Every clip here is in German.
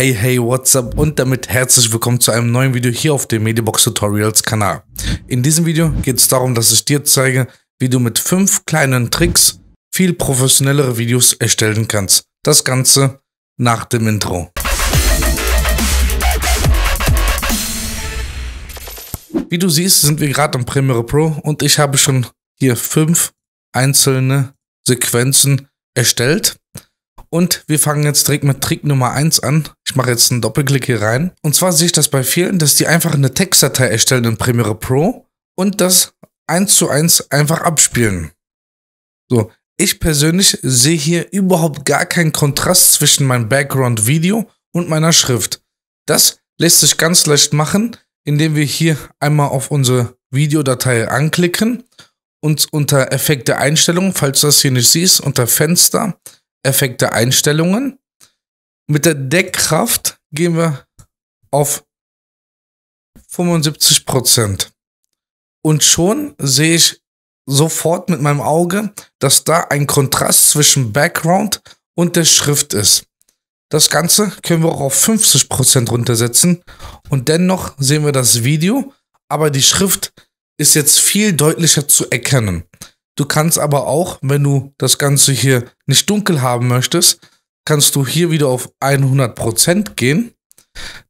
Hey, hey, what's up und damit herzlich willkommen zu einem neuen Video hier auf dem Medibox Tutorials Kanal. In diesem Video geht es darum, dass ich dir zeige, wie du mit fünf kleinen Tricks viel professionellere Videos erstellen kannst. Das Ganze nach dem Intro. Wie du siehst, sind wir gerade am Premiere Pro und ich habe schon hier fünf einzelne Sequenzen erstellt. Und wir fangen jetzt direkt mit Trick Nummer 1 an. Ich mache jetzt einen Doppelklick hier rein. Und zwar sehe ich das bei vielen, dass die einfach eine Textdatei erstellen in Premiere Pro und das eins zu eins einfach abspielen. So, ich persönlich sehe hier überhaupt gar keinen Kontrast zwischen meinem Background-Video und meiner Schrift. Das lässt sich ganz leicht machen, indem wir hier einmal auf unsere Videodatei anklicken und unter Effekte Einstellungen, falls du das hier nicht siehst, unter Fenster Effekte Einstellungen. Mit der Deckkraft gehen wir auf 75 Prozent. Und schon sehe ich sofort mit meinem Auge, dass da ein Kontrast zwischen Background und der Schrift ist. Das Ganze können wir auch auf 50% Prozent runtersetzen und dennoch sehen wir das Video, aber die Schrift ist jetzt viel deutlicher zu erkennen. Du kannst aber auch, wenn du das Ganze hier nicht dunkel haben möchtest, kannst du hier wieder auf 100% gehen.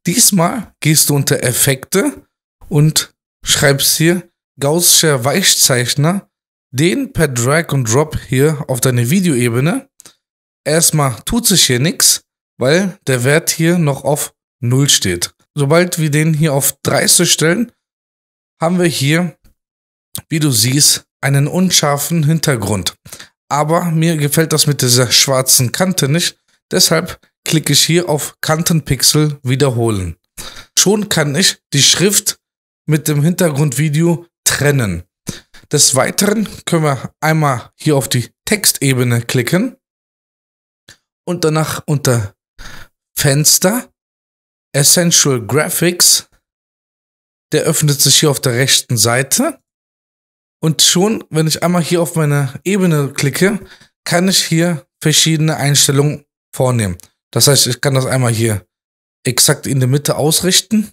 Diesmal gehst du unter Effekte und schreibst hier Gaußscher Weichzeichner, den per Drag und Drop hier auf deine Videoebene. Erstmal tut sich hier nichts, weil der Wert hier noch auf 0 steht. Sobald wir den hier auf 30 stellen, haben wir hier, wie du siehst, einen unscharfen Hintergrund. Aber mir gefällt das mit dieser schwarzen Kante nicht. Deshalb klicke ich hier auf Kantenpixel wiederholen. Schon kann ich die Schrift mit dem Hintergrundvideo trennen. Des Weiteren können wir einmal hier auf die Textebene klicken und danach unter Fenster Essential Graphics. Der öffnet sich hier auf der rechten Seite. Und schon, wenn ich einmal hier auf meine Ebene klicke, kann ich hier verschiedene Einstellungen vornehmen. Das heißt, ich kann das einmal hier exakt in der Mitte ausrichten.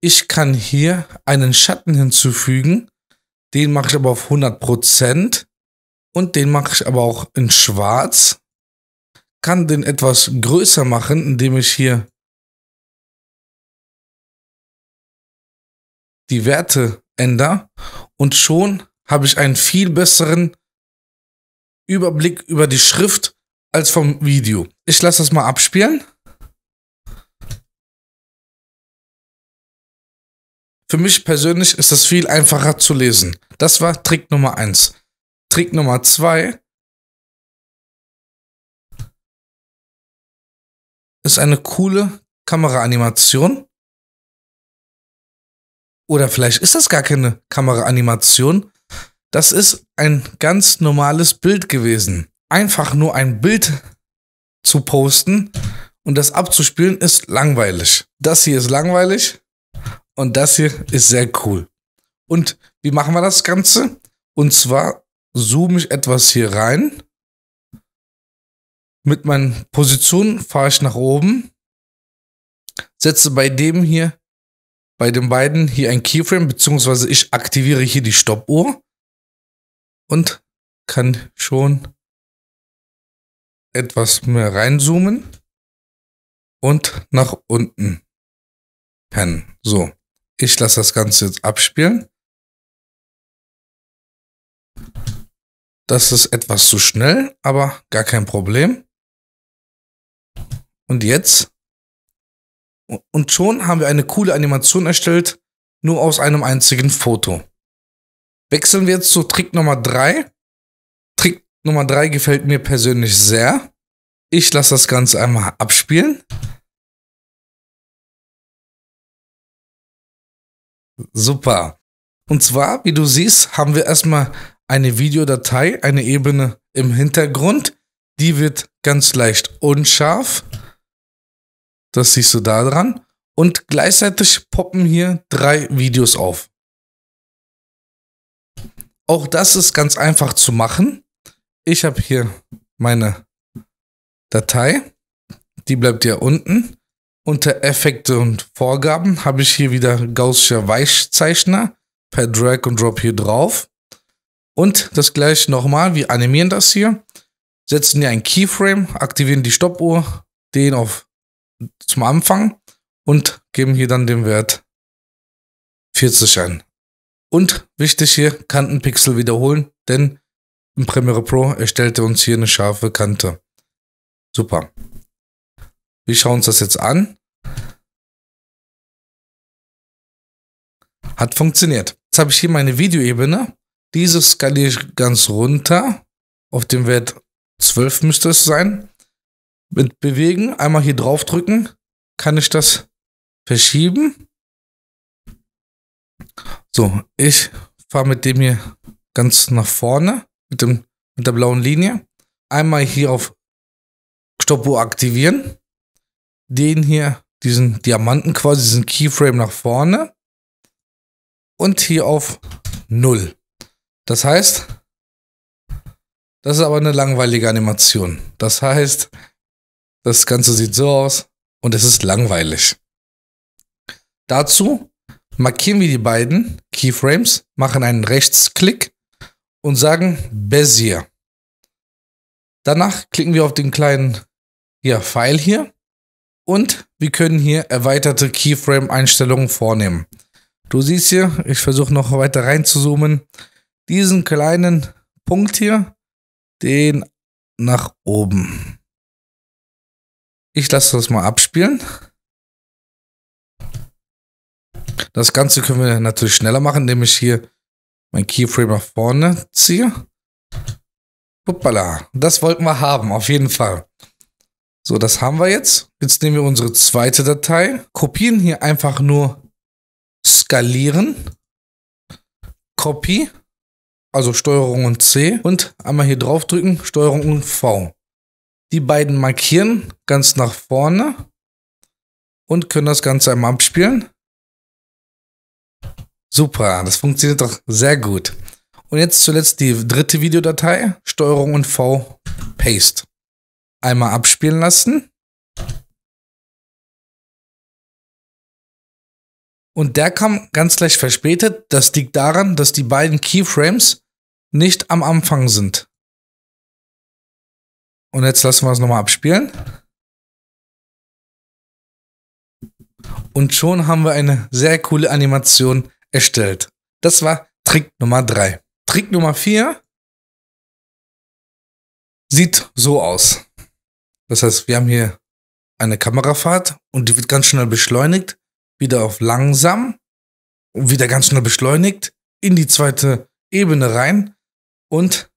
Ich kann hier einen Schatten hinzufügen. Den mache ich aber auf 100% und den mache ich aber auch in schwarz. Kann den etwas größer machen, indem ich hier die Werte ändere und schon habe ich einen viel besseren Überblick über die Schrift als vom Video. Ich lasse das mal abspielen. Für mich persönlich ist das viel einfacher zu lesen. Das war Trick Nummer 1. Trick Nummer 2 ist eine coole Kameraanimation. Oder vielleicht ist das gar keine Kameraanimation. Das ist ein ganz normales Bild gewesen. Einfach nur ein Bild zu posten und das abzuspielen ist langweilig. Das hier ist langweilig und das hier ist sehr cool. Und wie machen wir das Ganze? Und zwar zoome ich etwas hier rein. Mit meinen Positionen fahre ich nach oben, setze bei dem hier, bei den beiden hier ein Keyframe, beziehungsweise ich aktiviere hier die Stoppuhr und kann schon etwas mehr reinzoomen und nach unten pennen. So, ich lasse das Ganze jetzt abspielen. Das ist etwas zu schnell, aber gar kein Problem. Und jetzt. Und schon haben wir eine coole Animation erstellt, nur aus einem einzigen Foto. Wechseln wir jetzt zu Trick Nummer 3. Trick Nummer 3 gefällt mir persönlich sehr. Ich lasse das Ganze einmal abspielen. Super. Und zwar, wie du siehst, haben wir erstmal eine Videodatei, eine Ebene im Hintergrund. Die wird ganz leicht unscharf. Das siehst du da dran. Und gleichzeitig poppen hier drei Videos auf. Auch das ist ganz einfach zu machen. Ich habe hier meine Datei. Die bleibt ja unten. Unter Effekte und Vorgaben habe ich hier wieder Gaussischer Weichzeichner per Drag und Drop hier drauf. Und das gleiche nochmal. Wir animieren das hier, setzen hier ein Keyframe, aktivieren die Stoppuhr, den auf zum Anfang und geben hier dann den Wert 40 ein. Und wichtig hier, Kantenpixel wiederholen, denn im Premiere Pro erstellte uns hier eine scharfe Kante. Super. Wir schauen uns das jetzt an. Hat funktioniert. Jetzt habe ich hier meine Videoebene. Diese skaliere ich ganz runter. Auf dem Wert 12 müsste es sein. Mit Bewegen, einmal hier drauf drücken, kann ich das verschieben. So, ich fahre mit dem hier ganz nach vorne, mit, dem, mit der blauen Linie. Einmal hier auf Stoppuhr aktivieren. Den hier, diesen Diamanten quasi, diesen Keyframe nach vorne. Und hier auf Null. Das heißt, das ist aber eine langweilige Animation. Das heißt, das Ganze sieht so aus und es ist langweilig. Dazu markieren wir die beiden Keyframes, machen einen Rechtsklick und sagen Bezier. Danach klicken wir auf den kleinen ja, Pfeil hier und wir können hier erweiterte Keyframe-Einstellungen vornehmen. Du siehst hier, ich versuche noch weiter rein zu zoomen, diesen kleinen Punkt hier, den nach oben. Ich lasse das mal abspielen. Das Ganze können wir natürlich schneller machen, indem ich hier mein Keyframe nach vorne ziehe. Hoppala, das wollten wir haben, auf jeden Fall. So, das haben wir jetzt. Jetzt nehmen wir unsere zweite Datei, kopieren hier einfach nur skalieren, Copy, also Steuerung und C und einmal hier drauf drücken, Steuerung und V. Die beiden markieren ganz nach vorne und können das Ganze einmal abspielen. Super, das funktioniert doch sehr gut. Und jetzt zuletzt die dritte Videodatei, Steuerung und V, Paste. Einmal abspielen lassen. Und der kam ganz leicht verspätet. Das liegt daran, dass die beiden Keyframes nicht am Anfang sind. Und jetzt lassen wir es nochmal abspielen. Und schon haben wir eine sehr coole Animation erstellt. Das war Trick Nummer 3. Trick Nummer 4 sieht so aus. Das heißt, wir haben hier eine Kamerafahrt und die wird ganz schnell beschleunigt, wieder auf langsam und wieder ganz schnell beschleunigt in die zweite Ebene rein und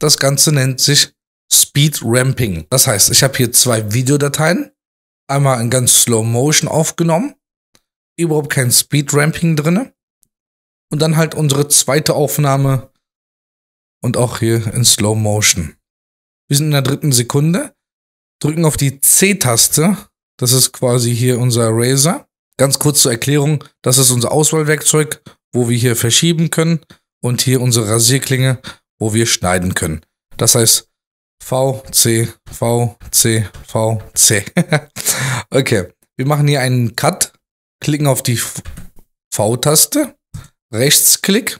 das Ganze nennt sich Speed Ramping. Das heißt, ich habe hier zwei Videodateien, einmal in ganz Slow Motion aufgenommen, überhaupt kein Speed Ramping drinne und dann halt unsere zweite Aufnahme und auch hier in Slow Motion. Wir sind in der dritten Sekunde, drücken auf die C-Taste. Das ist quasi hier unser Razer. Ganz kurz zur Erklärung, das ist unser Auswahlwerkzeug, wo wir hier verschieben können und hier unsere Rasierklinge, wo wir schneiden können. Das heißt V, C, V, C, V, C. okay, wir machen hier einen Cut, klicken auf die V-Taste Rechtsklick,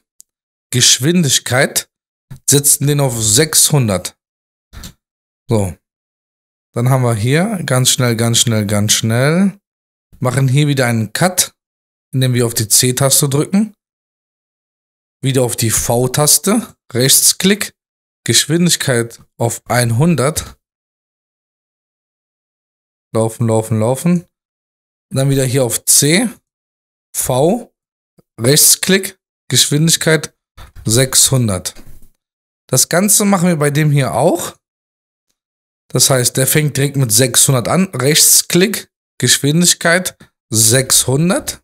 Geschwindigkeit, setzen den auf 600. So. Dann haben wir hier ganz schnell, ganz schnell, ganz schnell. Machen hier wieder einen Cut, indem wir auf die C-Taste drücken. Wieder auf die V-Taste, Rechtsklick, Geschwindigkeit auf 100. Laufen, laufen, laufen. dann wieder hier auf C, V, Rechtsklick, Geschwindigkeit 600. Das Ganze machen wir bei dem hier auch. Das heißt, der fängt direkt mit 600 an. Rechtsklick, Geschwindigkeit 600.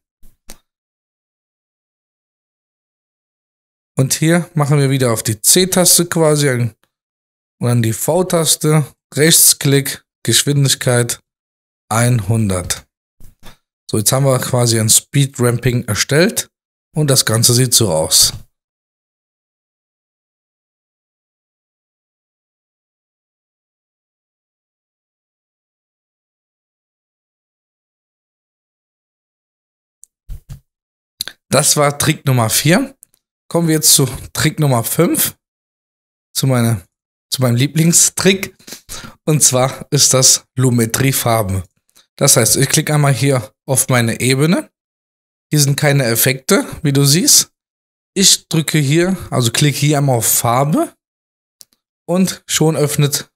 Und hier machen wir wieder auf die C-Taste quasi und dann die V-Taste, Rechtsklick, Geschwindigkeit 100. So, jetzt haben wir quasi ein Speed Ramping erstellt. Und das Ganze sieht so aus. Das war Trick Nummer 4. Kommen wir jetzt zu Trick Nummer 5. Zu, meine, zu meinem Lieblingstrick. Und zwar ist das lumetrie Farben. Das heißt, ich klicke einmal hier auf meine Ebene hier sind keine Effekte, wie du siehst. Ich drücke hier, also klicke hier einmal auf Farbe und schon öffnet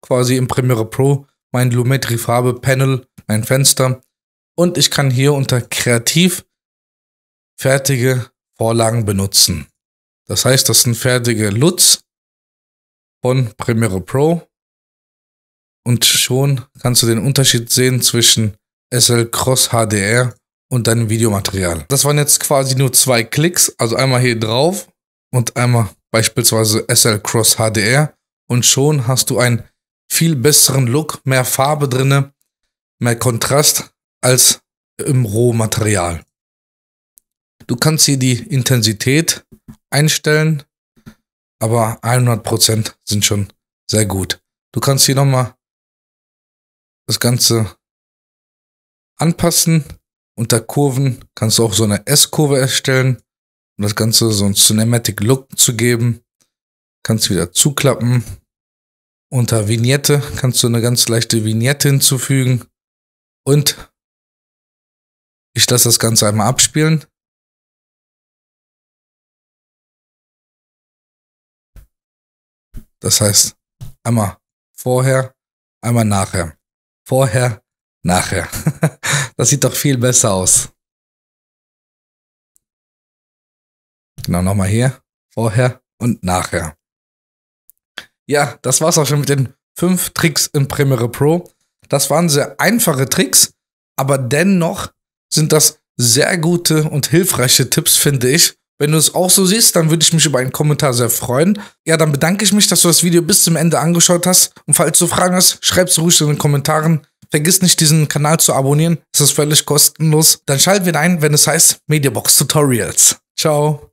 quasi im Premiere Pro mein Lumetri Farbe Panel, mein Fenster und ich kann hier unter Kreativ fertige Vorlagen benutzen. Das heißt, das sind fertige LUTs von Premiere Pro und schon kannst du den Unterschied sehen zwischen SL Cross HDR und dein Videomaterial. Das waren jetzt quasi nur zwei Klicks, also einmal hier drauf und einmal beispielsweise SL Cross HDR und schon hast du einen viel besseren Look, mehr Farbe drinne, mehr Kontrast als im Rohmaterial. Du kannst hier die Intensität einstellen, aber 100% sind schon sehr gut. Du kannst hier nochmal das Ganze anpassen unter Kurven kannst du auch so eine S-Kurve erstellen, um das Ganze so einen Cinematic Look zu geben. Kannst wieder zuklappen. Unter Vignette kannst du eine ganz leichte Vignette hinzufügen. Und ich lasse das Ganze einmal abspielen. Das heißt, einmal vorher, einmal nachher. Vorher, nachher. Das sieht doch viel besser aus. Genau, nochmal hier. Vorher und nachher. Ja, das war's auch schon mit den fünf Tricks in Premiere Pro. Das waren sehr einfache Tricks, aber dennoch sind das sehr gute und hilfreiche Tipps, finde ich, wenn du es auch so siehst, dann würde ich mich über einen Kommentar sehr freuen. Ja, dann bedanke ich mich, dass du das Video bis zum Ende angeschaut hast. Und falls du Fragen hast, schreib es ruhig in den Kommentaren. Vergiss nicht, diesen Kanal zu abonnieren. Es ist völlig kostenlos. Dann schalt wieder ein, wenn es heißt Mediabox Tutorials. Ciao.